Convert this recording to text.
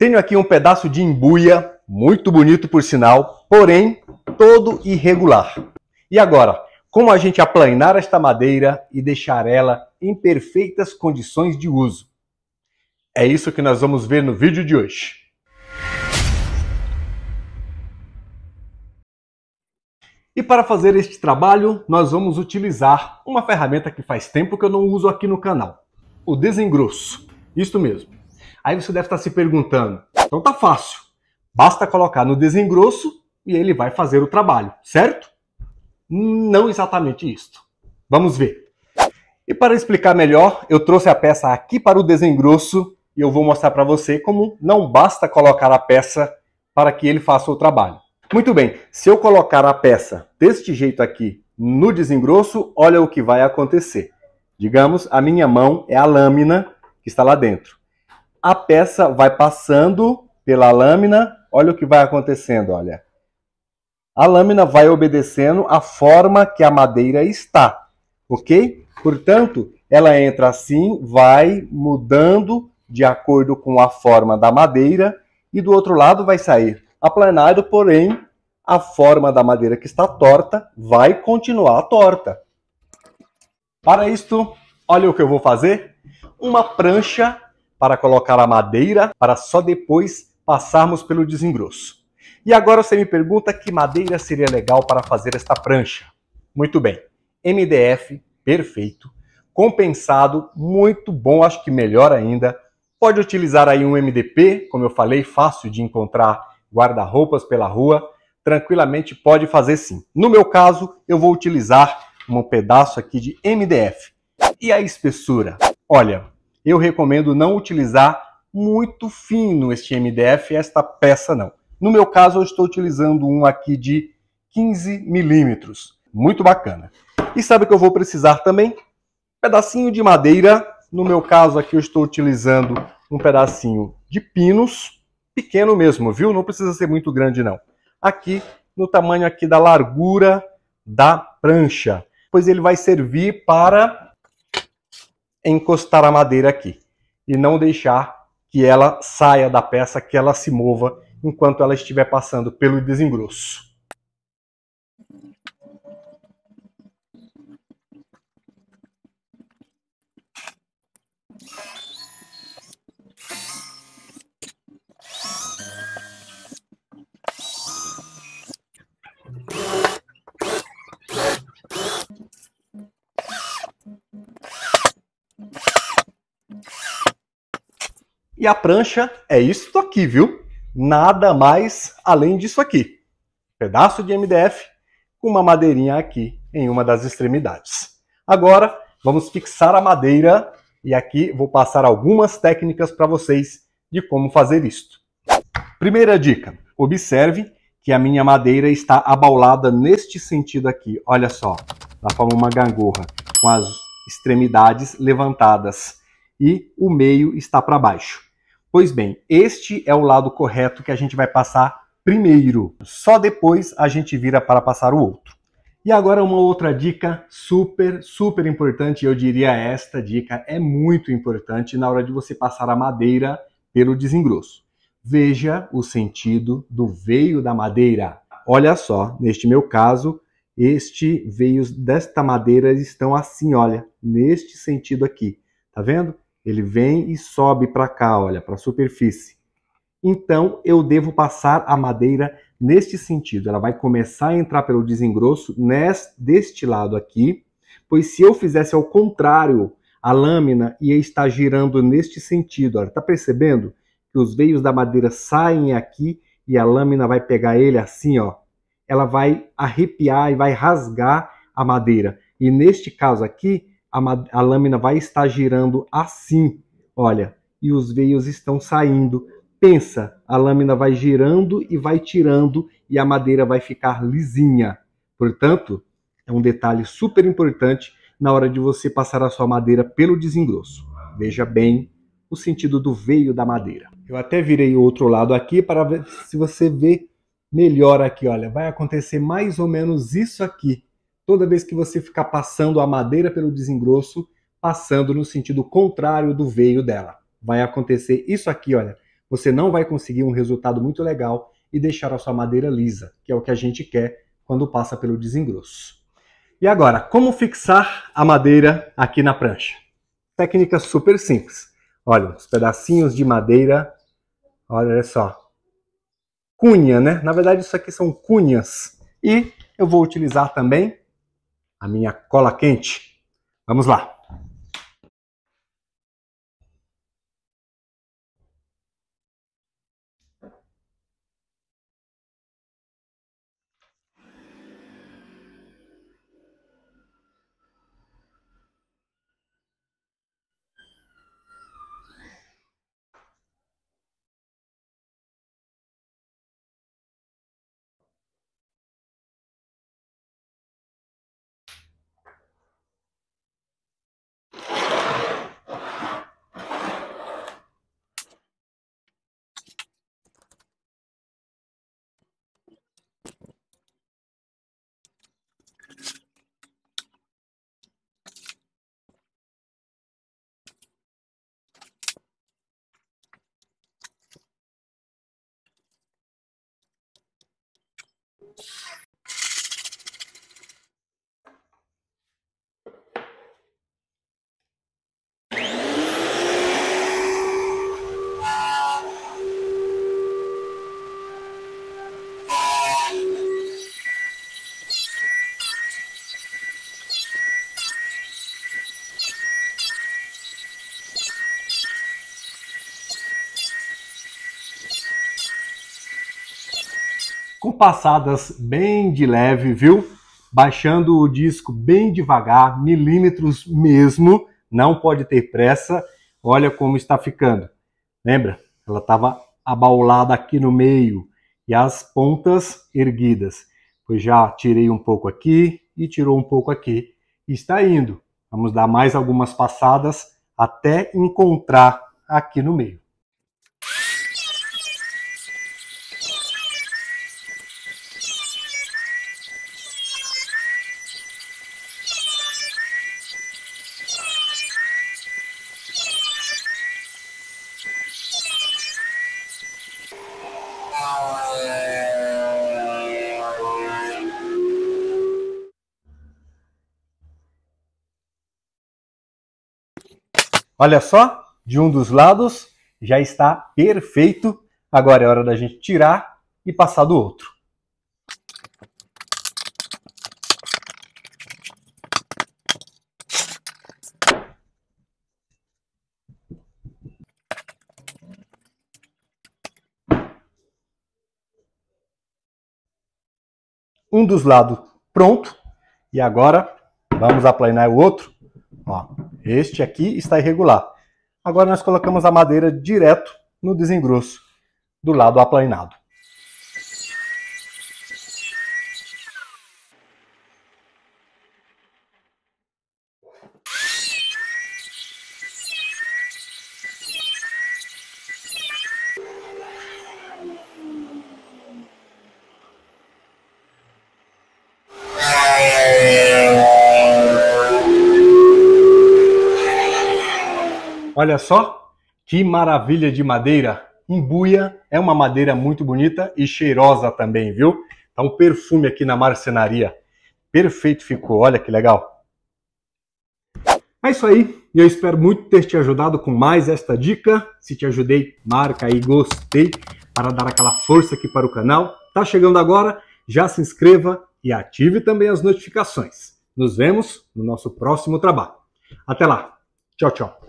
Tenho aqui um pedaço de embuia, muito bonito por sinal, porém todo irregular. E agora, como a gente aplanar esta madeira e deixar ela em perfeitas condições de uso? É isso que nós vamos ver no vídeo de hoje. E para fazer este trabalho, nós vamos utilizar uma ferramenta que faz tempo que eu não uso aqui no canal, o desengrosso. Isto mesmo. Aí você deve estar se perguntando, então tá fácil, basta colocar no desengrosso e ele vai fazer o trabalho, certo? Não exatamente isto. Vamos ver. E para explicar melhor, eu trouxe a peça aqui para o desengrosso e eu vou mostrar para você como não basta colocar a peça para que ele faça o trabalho. Muito bem, se eu colocar a peça deste jeito aqui no desengrosso, olha o que vai acontecer. Digamos, a minha mão é a lâmina que está lá dentro a peça vai passando pela lâmina. Olha o que vai acontecendo, olha. A lâmina vai obedecendo à forma que a madeira está, ok? Portanto, ela entra assim, vai mudando de acordo com a forma da madeira e do outro lado vai sair aplanado, porém a forma da madeira que está torta vai continuar torta. Para isto, olha o que eu vou fazer. Uma prancha para colocar a madeira, para só depois passarmos pelo desengrosso. E agora você me pergunta que madeira seria legal para fazer esta prancha. Muito bem, MDF, perfeito, compensado, muito bom, acho que melhor ainda. Pode utilizar aí um MDP, como eu falei, fácil de encontrar guarda-roupas pela rua, tranquilamente pode fazer sim. No meu caso, eu vou utilizar um pedaço aqui de MDF. E a espessura? Olha, eu recomendo não utilizar muito fino este MDF, esta peça não. No meu caso, eu estou utilizando um aqui de 15 milímetros. Muito bacana. E sabe o que eu vou precisar também? Pedacinho de madeira. No meu caso aqui, eu estou utilizando um pedacinho de pinos, pequeno mesmo, viu? Não precisa ser muito grande não. Aqui, no tamanho aqui da largura da prancha, pois ele vai servir para encostar a madeira aqui e não deixar que ela saia da peça, que ela se mova enquanto ela estiver passando pelo desengrosso. E a prancha é isso aqui, viu? Nada mais além disso aqui. Pedaço de MDF com uma madeirinha aqui em uma das extremidades. Agora, vamos fixar a madeira e aqui vou passar algumas técnicas para vocês de como fazer isto. Primeira dica, observe que a minha madeira está abaulada neste sentido aqui, olha só, da forma uma gangorra, com as extremidades levantadas e o meio está para baixo. Pois bem, este é o lado correto que a gente vai passar primeiro. Só depois a gente vira para passar o outro. E agora uma outra dica super, super importante, eu diria esta dica é muito importante na hora de você passar a madeira pelo desengrosso. Veja o sentido do veio da madeira. Olha só, neste meu caso, este veios desta madeira estão assim, olha, neste sentido aqui. Tá vendo? Ele vem e sobe para cá, olha, para a superfície. Então eu devo passar a madeira neste sentido. Ela vai começar a entrar pelo desengrosso neste, deste lado aqui, pois se eu fizesse ao contrário, a lâmina ia estar girando neste sentido. Olha, tá percebendo que os veios da madeira saem aqui e a lâmina vai pegar ele assim, ó. Ela vai arrepiar e vai rasgar a madeira. E neste caso aqui, a, a lâmina vai estar girando assim, olha, e os veios estão saindo. Pensa, a lâmina vai girando e vai tirando e a madeira vai ficar lisinha. Portanto, é um detalhe super importante na hora de você passar a sua madeira pelo desengrosso. Veja bem o sentido do veio da madeira. Eu até virei o outro lado aqui para ver se você vê melhor aqui, olha, vai acontecer mais ou menos isso aqui toda vez que você ficar passando a madeira pelo desengrosso, passando no sentido contrário do veio dela. Vai acontecer isso aqui, olha. Você não vai conseguir um resultado muito legal e deixar a sua madeira lisa, que é o que a gente quer quando passa pelo desengrosso. E agora, como fixar a madeira aqui na prancha? Técnica super simples. Olha, os pedacinhos de madeira, olha só. Cunha, né? Na verdade, isso aqui são cunhas. E eu vou utilizar também a minha cola quente. Vamos lá! com passadas bem de leve, viu? Baixando o disco bem devagar, milímetros mesmo, não pode ter pressa. Olha como está ficando. Lembra? Ela estava abaulada aqui no meio e as pontas erguidas. Pois já tirei um pouco aqui e tirou um pouco aqui. Está indo. Vamos dar mais algumas passadas até encontrar aqui no meio. Olha só, de um dos lados já está perfeito. Agora é hora da gente tirar e passar do outro. Um dos lados pronto. E agora vamos aplanar o outro Ó, este aqui está irregular. Agora nós colocamos a madeira direto no desengrosso do lado aplainado. Olha só que maravilha de madeira. Umbuia é uma madeira muito bonita e cheirosa também, viu? Tá um perfume aqui na marcenaria. Perfeito ficou, olha que legal. É isso aí, eu espero muito ter te ajudado com mais esta dica. Se te ajudei, marca aí gostei para dar aquela força aqui para o canal. Tá chegando agora? Já se inscreva e ative também as notificações. Nos vemos no nosso próximo trabalho. Até lá. Tchau, tchau.